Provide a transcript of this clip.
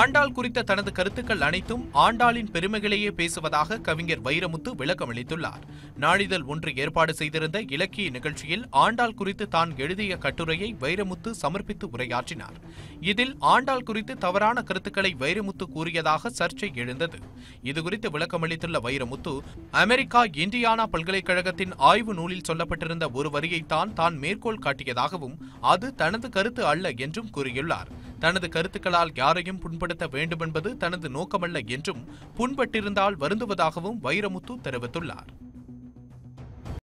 ஆண்டாள் குறித்த தனது கருத்துக்கள் அனைத்தும் ஆண்டாளின் பெருமைகளையே பேசுவதாக கவிஞர் வைரமுத்து விளக்கமளித்துள்ளார் நாளிதழ் ஒன்று ஏற்பாடு செய்திருந்த இலக்கிய நிகழ்ச்சியில் ஆண்டாள் குறித்து தான் எழுதிய கட்டுரையை வைரமுத்து சமர்ப்பித்து உரையாற்றினார் இதில் ஆண்டாள் குறித்து தவறான கருத்துக்களை வைரமுத்து கூறியதாக சர்ச்சை எழுந்தது இதுகுறித்து விளக்கமளித்துள்ள வைரமுத்து அமெரிக்கா இந்தியானா பல்கலைக்கழகத்தின் ஆய்வு நூலில் சொல்லப்பட்டிருந்த ஒரு வரியைத்தான் தான் மேற்கோள் காட்டியதாகவும் அது தனது கருத்து அல்ல என்றும் கூறியுள்ளார் தனது கருத்துக்களால் யாரையும் புண்படுத்த வேண்டுமென்பது தனது நோக்கமல்ல என்றும் புண்பட்டிருந்தால் வருந்துவதாகவும் வைரமுத்து தெரிவித்துள்ளார்